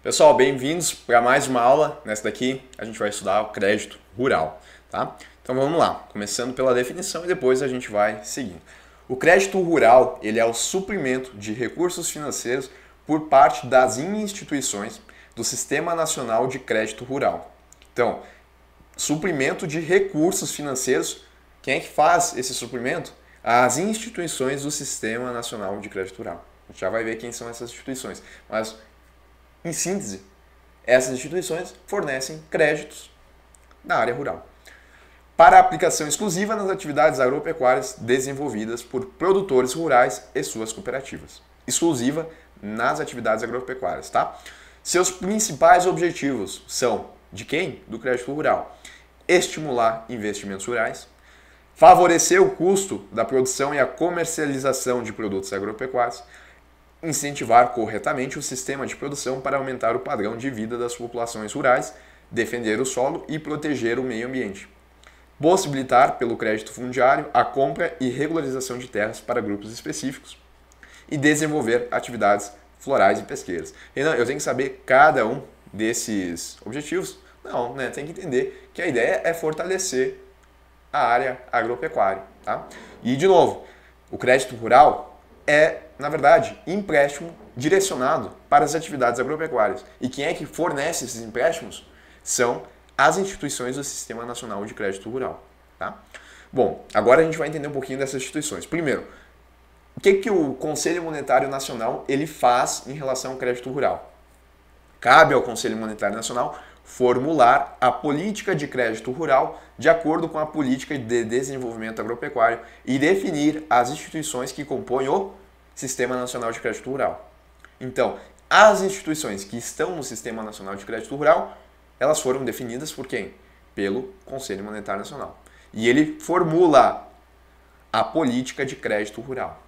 Pessoal, bem-vindos para mais uma aula. Nessa daqui a gente vai estudar o crédito rural, tá? Então vamos lá, começando pela definição e depois a gente vai seguindo. O crédito rural, ele é o suprimento de recursos financeiros por parte das instituições do Sistema Nacional de Crédito Rural. Então, suprimento de recursos financeiros, quem é que faz esse suprimento? As instituições do Sistema Nacional de Crédito Rural. A gente já vai ver quem são essas instituições, mas em síntese, essas instituições fornecem créditos na área rural para aplicação exclusiva nas atividades agropecuárias desenvolvidas por produtores rurais e suas cooperativas. Exclusiva nas atividades agropecuárias, tá? Seus principais objetivos são de quem? Do crédito rural. Estimular investimentos rurais, favorecer o custo da produção e a comercialização de produtos agropecuários, incentivar corretamente o sistema de produção para aumentar o padrão de vida das populações rurais, defender o solo e proteger o meio ambiente. Possibilitar, pelo crédito fundiário, a compra e regularização de terras para grupos específicos e desenvolver atividades florais e pesqueiras. Renan, eu tenho que saber cada um desses objetivos? Não, né? Tem que entender que a ideia é fortalecer a área agropecuária, tá? E de novo, o crédito rural é, na verdade, empréstimo direcionado para as atividades agropecuárias. E quem é que fornece esses empréstimos são as instituições do Sistema Nacional de Crédito Rural. Tá? Bom, agora a gente vai entender um pouquinho dessas instituições. Primeiro, o que, que o Conselho Monetário Nacional ele faz em relação ao crédito rural? Cabe ao Conselho Monetário Nacional formular a política de crédito rural de acordo com a política de desenvolvimento agropecuário e definir as instituições que compõem o Sistema Nacional de Crédito Rural. Então, as instituições que estão no Sistema Nacional de Crédito Rural, elas foram definidas por quem? Pelo Conselho Monetário Nacional. E ele formula a política de crédito rural.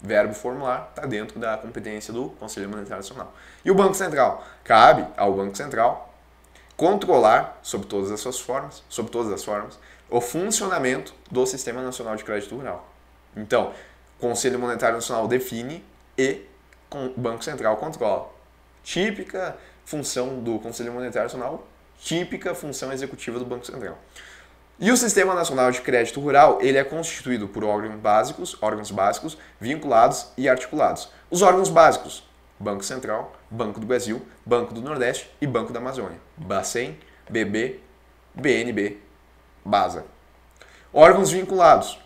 Verbo formular está dentro da competência do Conselho Monetário Nacional. E o Banco Central? Cabe ao Banco Central controlar, sob todas as suas formas, sob todas as formas, o funcionamento do Sistema Nacional de Crédito Rural. Então, Conselho Monetário Nacional define e Banco Central controla. Típica função do Conselho Monetário Nacional, típica função executiva do Banco Central. E o Sistema Nacional de Crédito Rural, ele é constituído por órgãos básicos, órgãos básicos, vinculados e articulados. Os órgãos básicos, Banco Central, Banco do Brasil, Banco do Nordeste e Banco da Amazônia. Bacen, BB, BNB, BASA. Órgãos vinculados,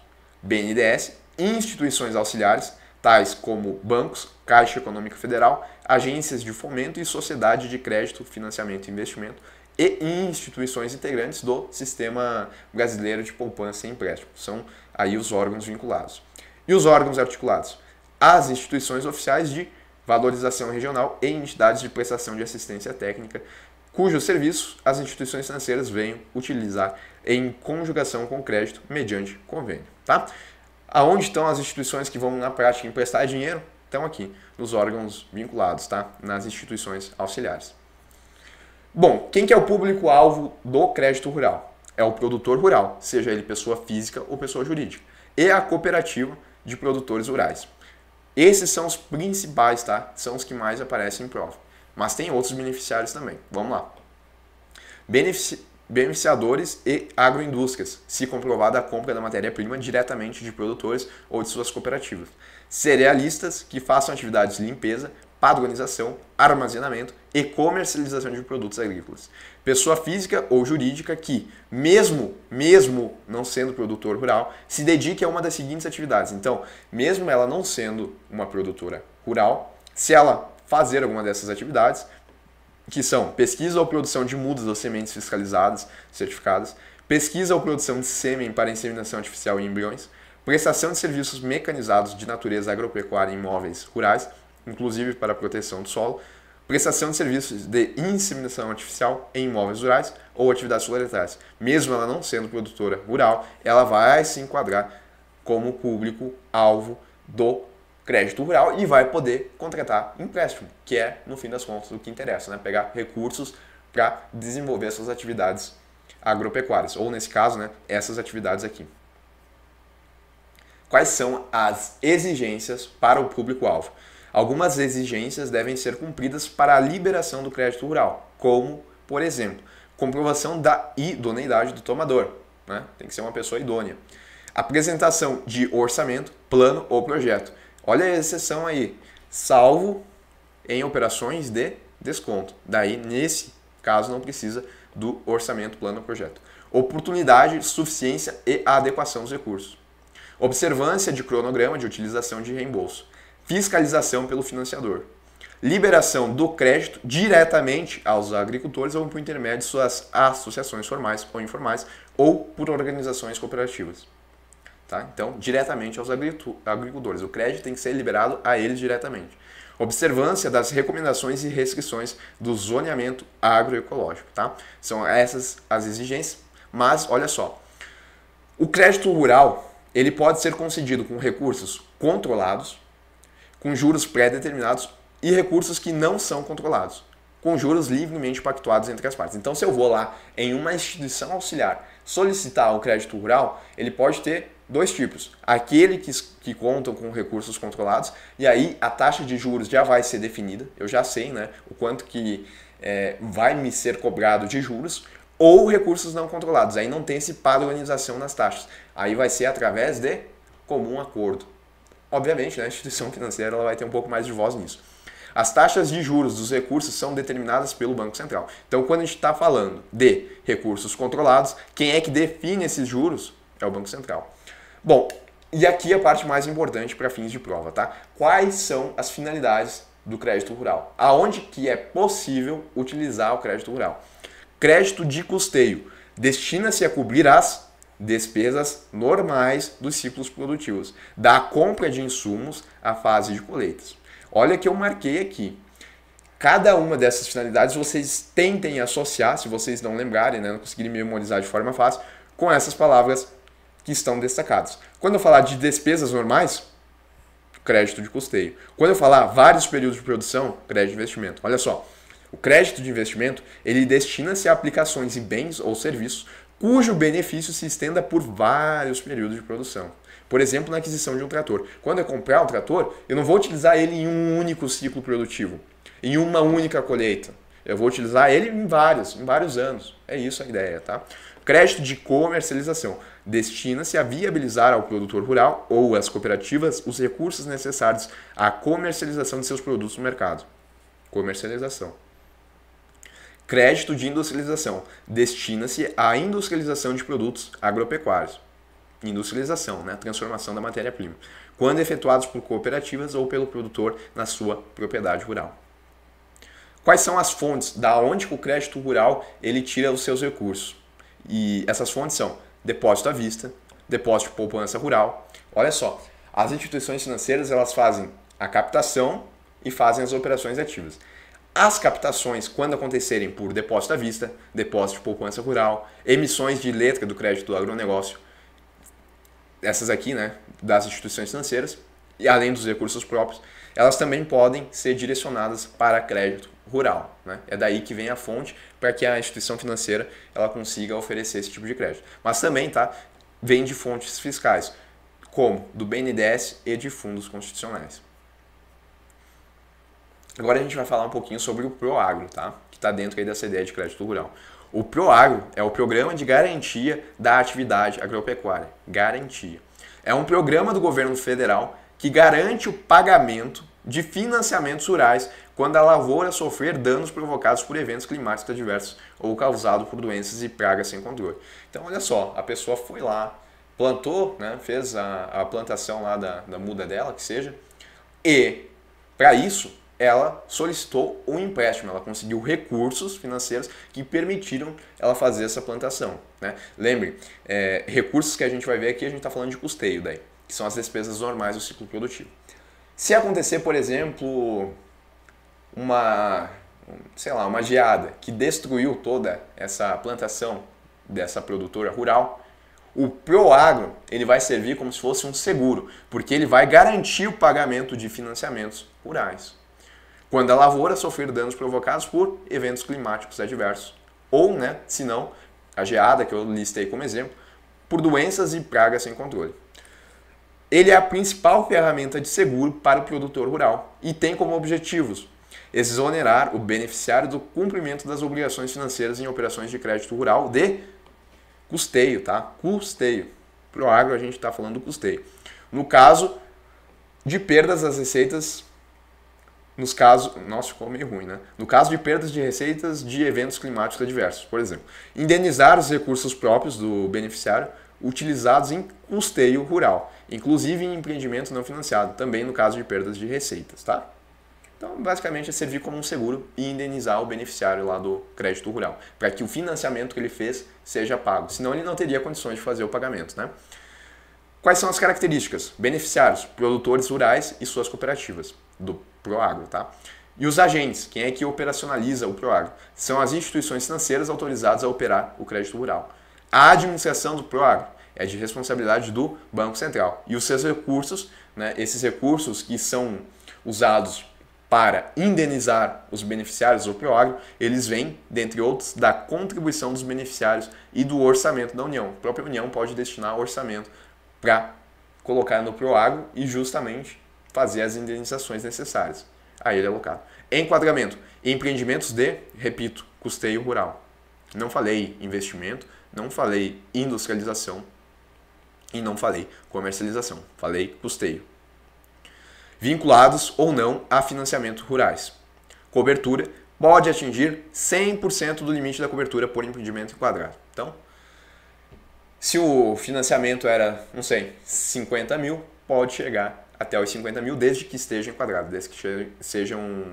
BNDES, instituições auxiliares, tais como bancos, Caixa Econômica Federal, agências de fomento e sociedade de crédito, financiamento e investimento e instituições integrantes do Sistema Brasileiro de Poupança e Empréstimo. São aí os órgãos vinculados. E os órgãos articulados? As instituições oficiais de valorização regional e entidades de prestação de assistência técnica, cujos serviços as instituições financeiras venham utilizar em conjugação com crédito mediante convênio, tá? Aonde estão as instituições que vão, na prática, emprestar dinheiro? Estão aqui, nos órgãos vinculados, tá? nas instituições auxiliares. Bom, quem que é o público-alvo do crédito rural? É o produtor rural, seja ele pessoa física ou pessoa jurídica, e a cooperativa de produtores rurais. Esses são os principais, tá? São os que mais aparecem em prova. Mas tem outros beneficiários também. Vamos lá. Benefici beneficiadores e agroindústrias, se comprovada a compra da matéria-prima diretamente de produtores ou de suas cooperativas. Cerealistas que façam atividades de limpeza, padronização, armazenamento e comercialização de produtos agrícolas. Pessoa física ou jurídica que, mesmo, mesmo não sendo produtor rural, se dedique a uma das seguintes atividades. Então, mesmo ela não sendo uma produtora rural, se ela fazer alguma dessas atividades, que são pesquisa ou produção de mudas ou sementes fiscalizadas, certificadas, pesquisa ou produção de sêmen para inseminação artificial em embriões, prestação de serviços mecanizados de natureza agropecuária em imóveis rurais, inclusive para proteção do solo, prestação de serviços de inseminação artificial em imóveis rurais ou atividades florestais. Mesmo ela não sendo produtora rural, ela vai se enquadrar como público-alvo do crédito rural e vai poder contratar empréstimo, que é, no fim das contas, o que interessa, né? pegar recursos para desenvolver essas atividades agropecuárias, ou nesse caso, né, essas atividades aqui. Quais são as exigências para o público-alvo? Algumas exigências devem ser cumpridas para a liberação do crédito rural, como, por exemplo, comprovação da idoneidade do tomador, né? tem que ser uma pessoa idônea, apresentação de orçamento, plano ou projeto Olha a exceção aí, salvo em operações de desconto. Daí, nesse caso, não precisa do orçamento, plano projeto. Oportunidade, suficiência e adequação dos recursos. Observância de cronograma de utilização de reembolso. Fiscalização pelo financiador. Liberação do crédito diretamente aos agricultores ou por intermédio de suas associações formais ou informais ou por organizações cooperativas. Tá? Então, diretamente aos agricultores. O crédito tem que ser liberado a eles diretamente. Observância das recomendações e restrições do zoneamento agroecológico. Tá? São essas as exigências, mas olha só. O crédito rural ele pode ser concedido com recursos controlados, com juros pré-determinados e recursos que não são controlados, com juros livremente pactuados entre as partes. Então, se eu vou lá em uma instituição auxiliar solicitar o crédito rural, ele pode ter dois tipos. Aquele que, que contam com recursos controlados, e aí a taxa de juros já vai ser definida, eu já sei né, o quanto que é, vai me ser cobrado de juros, ou recursos não controlados. Aí não tem esse padronização nas taxas. Aí vai ser através de comum acordo. Obviamente, né, a instituição financeira ela vai ter um pouco mais de voz nisso. As taxas de juros dos recursos são determinadas pelo Banco Central. Então, quando a gente está falando de recursos controlados, quem é que define esses juros? É o Banco Central. Bom, e aqui a parte mais importante para fins de prova, tá? Quais são as finalidades do crédito rural? Aonde que é possível utilizar o crédito rural? Crédito de custeio destina-se a cobrir as despesas normais dos ciclos produtivos, da compra de insumos à fase de colheitas. Olha que eu marquei aqui. Cada uma dessas finalidades vocês tentem associar, se vocês não lembrarem, né, não conseguirem memorizar de forma fácil, com essas palavras que estão destacadas. Quando eu falar de despesas normais, crédito de custeio. Quando eu falar vários períodos de produção, crédito de investimento. Olha só, o crédito de investimento ele destina-se a aplicações em bens ou serviços cujo benefício se estenda por vários períodos de produção. Por exemplo, na aquisição de um trator. Quando eu comprar um trator, eu não vou utilizar ele em um único ciclo produtivo, em uma única colheita. Eu vou utilizar ele em vários, em vários anos. É isso a ideia, tá? Crédito de comercialização destina-se a viabilizar ao produtor rural ou às cooperativas os recursos necessários à comercialização de seus produtos no mercado. Comercialização. Crédito de industrialização destina-se à industrialização de produtos agropecuários. Industrialização, né? transformação da matéria-prima, quando efetuados por cooperativas ou pelo produtor na sua propriedade rural. Quais são as fontes da onde o crédito rural ele tira os seus recursos? E essas fontes são depósito à vista, depósito de poupança rural. Olha só, as instituições financeiras elas fazem a captação e fazem as operações ativas. As captações, quando acontecerem por depósito à vista, depósito de poupança rural, emissões de letra do crédito do agronegócio, essas aqui, né, das instituições financeiras, e além dos recursos próprios, elas também podem ser direcionadas para crédito rural. Né? É daí que vem a fonte para que a instituição financeira ela consiga oferecer esse tipo de crédito. Mas também tá, vem de fontes fiscais, como do BNDES e de fundos constitucionais. Agora a gente vai falar um pouquinho sobre o Proagro, tá? que está dentro aí dessa ideia de crédito rural. O Proagro é o Programa de Garantia da Atividade Agropecuária. Garantia. É um programa do governo federal que garante o pagamento de financiamentos rurais quando a lavoura sofrer danos provocados por eventos climáticos adversos ou causados por doenças e pragas sem controle. Então, olha só, a pessoa foi lá, plantou, né, fez a, a plantação lá da, da muda dela, que seja, e para isso ela solicitou um empréstimo, ela conseguiu recursos financeiros que permitiram ela fazer essa plantação. Né? Lembre, é, recursos que a gente vai ver aqui, a gente está falando de custeio daí que são as despesas normais do ciclo produtivo. Se acontecer, por exemplo, uma, sei lá, uma geada que destruiu toda essa plantação dessa produtora rural, o Proagro ele vai servir como se fosse um seguro, porque ele vai garantir o pagamento de financiamentos rurais. Quando a lavoura sofrer danos provocados por eventos climáticos adversos, ou, né, se não, a geada que eu listei como exemplo, por doenças e pragas sem controle. Ele é a principal ferramenta de seguro para o produtor rural e tem como objetivos exonerar o beneficiário do cumprimento das obrigações financeiras em operações de crédito rural de custeio, tá? Custeio. Pro agro a gente está falando do custeio. No caso de perdas das receitas, nos casos, nossa, ficou meio ruim, né? No caso de perdas de receitas de eventos climáticos adversos, por exemplo, indenizar os recursos próprios do beneficiário utilizados em custeio rural, inclusive em empreendimentos não financiados, também no caso de perdas de receitas, tá? Então, basicamente, é servir como um seguro e indenizar o beneficiário lá do crédito rural, para que o financiamento que ele fez seja pago, senão ele não teria condições de fazer o pagamento, né? Quais são as características? Beneficiários, produtores rurais e suas cooperativas do Proagro, tá? E os agentes, quem é que operacionaliza o Proagro? São as instituições financeiras autorizadas a operar o crédito rural. A administração do Progre é de responsabilidade do Banco Central. E os seus recursos, né, esses recursos que são usados para indenizar os beneficiários do Progre, eles vêm, dentre outros, da contribuição dos beneficiários e do orçamento da União. A própria União pode destinar orçamento para colocar no Proagro e justamente fazer as indenizações necessárias. Aí ele é alocado. Enquadramento: empreendimentos de, repito, custeio rural. Não falei investimento, não falei industrialização e não falei comercialização. Falei custeio. Vinculados ou não a financiamento rurais. Cobertura pode atingir 100% do limite da cobertura por empreendimento quadrado. Então, se o financiamento era, não sei, 50 mil, pode chegar até os 50 mil, desde que esteja enquadrado, desde que seja um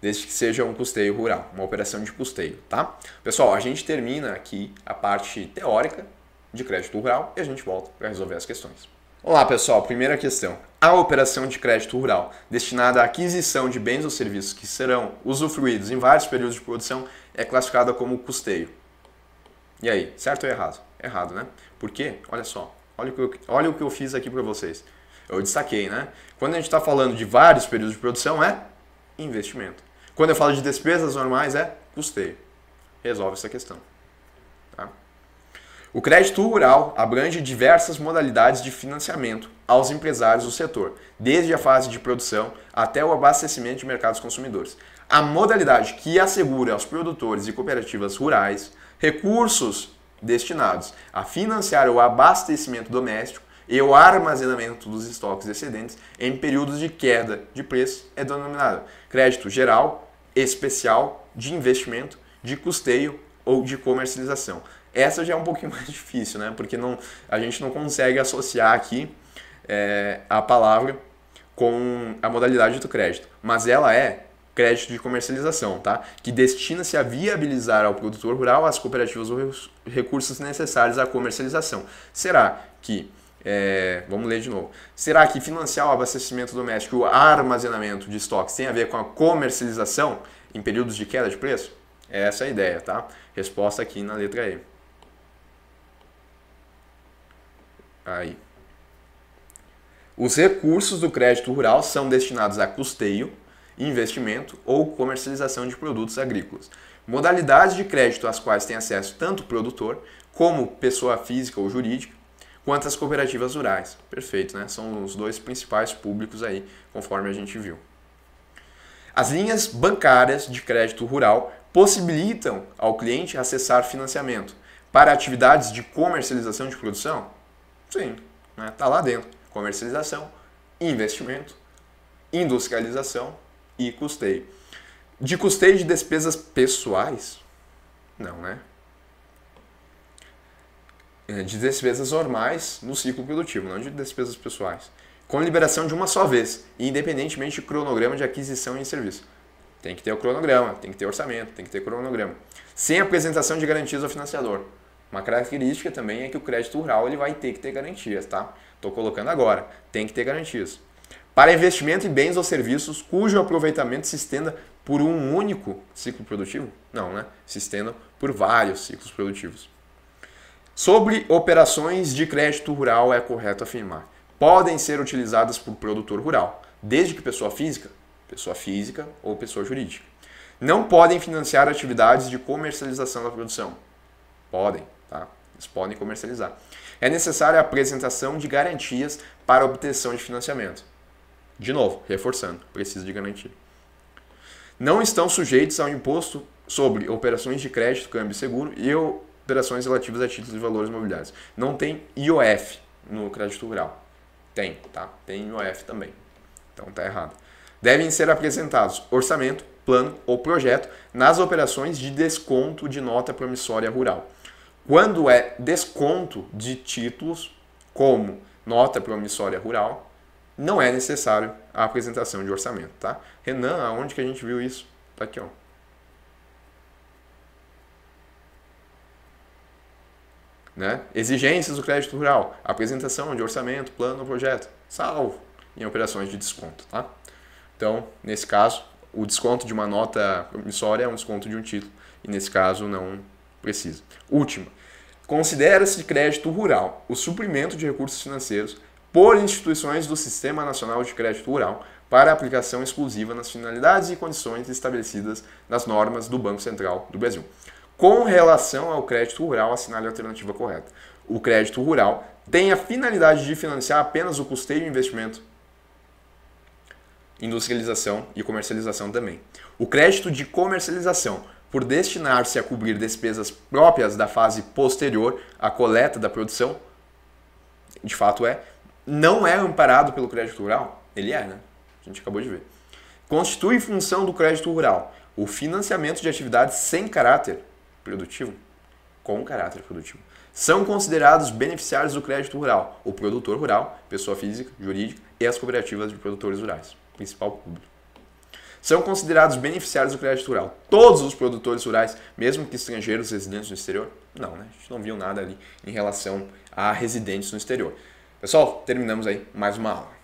desde que seja um custeio rural, uma operação de custeio, tá? Pessoal, a gente termina aqui a parte teórica de crédito rural e a gente volta para resolver as questões. Olá, pessoal. Primeira questão. A operação de crédito rural, destinada à aquisição de bens ou serviços que serão usufruídos em vários períodos de produção, é classificada como custeio. E aí, certo ou errado? Errado, né? Por quê? Olha só. Olha o que eu, olha o que eu fiz aqui para vocês. Eu destaquei, né? Quando a gente está falando de vários períodos de produção, é investimento. Quando eu falo de despesas normais, é custeio. Resolve essa questão. Tá? O crédito rural abrange diversas modalidades de financiamento aos empresários do setor, desde a fase de produção até o abastecimento de mercados consumidores. A modalidade que assegura aos produtores e cooperativas rurais recursos destinados a financiar o abastecimento doméstico e o armazenamento dos estoques excedentes em períodos de queda de preço é denominado crédito geral especial de investimento, de custeio ou de comercialização. Essa já é um pouquinho mais difícil, né? Porque não, a gente não consegue associar aqui é, a palavra com a modalidade do crédito. Mas ela é crédito de comercialização, tá? Que destina-se a viabilizar ao produtor rural, as cooperativas, os recursos necessários à comercialização. Será que é, vamos ler de novo. Será que financiar o abastecimento doméstico e o armazenamento de estoques tem a ver com a comercialização em períodos de queda de preço? É essa é a ideia, tá? Resposta aqui na letra E. Aí. Os recursos do crédito rural são destinados a custeio, investimento ou comercialização de produtos agrícolas. Modalidades de crédito às quais tem acesso tanto o produtor como pessoa física ou jurídica quanto às cooperativas rurais. Perfeito, né? São os dois principais públicos aí, conforme a gente viu. As linhas bancárias de crédito rural possibilitam ao cliente acessar financiamento para atividades de comercialização de produção? Sim, está né? Tá lá dentro. Comercialização, investimento, industrialização e custeio. De custeio de despesas pessoais? Não, né? É, de despesas normais no ciclo produtivo, não de despesas pessoais, com liberação de uma só vez, independentemente do cronograma de aquisição e serviço. Tem que ter o cronograma, tem que ter orçamento, tem que ter cronograma. Sem apresentação de garantias ao financiador. Uma característica também é que o crédito rural ele vai ter que ter garantias, tá? Estou colocando agora, tem que ter garantias. Para investimento em bens ou serviços cujo aproveitamento se estenda por um único ciclo produtivo? Não, né? Se estenda por vários ciclos produtivos. Sobre operações de crédito rural, é correto afirmar. Podem ser utilizadas por produtor rural, desde que pessoa física, pessoa física ou pessoa jurídica. Não podem financiar atividades de comercialização da produção. Podem, tá? Eles podem comercializar. É necessária a apresentação de garantias para obtenção de financiamento. De novo, reforçando, precisa de garantia. Não estão sujeitos ao imposto sobre operações de crédito, câmbio seguro e, eu, operações relativas a títulos e valores imobiliários. Não tem IOF no crédito rural. Tem, tá? Tem IOF também. Então tá errado. Devem ser apresentados orçamento, plano ou projeto nas operações de desconto de nota promissória rural. Quando é desconto de títulos, como nota promissória rural, não é necessário a apresentação de orçamento, tá? Renan, aonde que a gente viu isso? Tá aqui, ó. Né? Exigências do crédito rural, apresentação de orçamento, plano, projeto, salvo em operações de desconto. Tá? Então, nesse caso, o desconto de uma nota promissória é um desconto de um título, e nesse caso não precisa. Última, considera-se crédito rural o suprimento de recursos financeiros por instituições do Sistema Nacional de Crédito Rural para aplicação exclusiva nas finalidades e condições estabelecidas nas normas do Banco Central do Brasil com relação ao crédito rural, assinale a alternativa correta. O crédito rural tem a finalidade de financiar apenas o custeio e investimento, industrialização e comercialização também. O crédito de comercialização, por destinar-se a cobrir despesas próprias da fase posterior à coleta da produção, de fato é, não é amparado pelo crédito rural? Ele é, né? A gente acabou de ver. Constitui função do crédito rural o financiamento de atividades sem caráter produtivo com caráter produtivo. São considerados beneficiários do crédito rural o produtor rural, pessoa física, jurídica e as cooperativas de produtores rurais, principal público. São considerados beneficiários do crédito rural todos os produtores rurais, mesmo que estrangeiros residentes no exterior? Não, né? A gente não viu nada ali em relação a residentes no exterior. Pessoal, terminamos aí mais uma aula.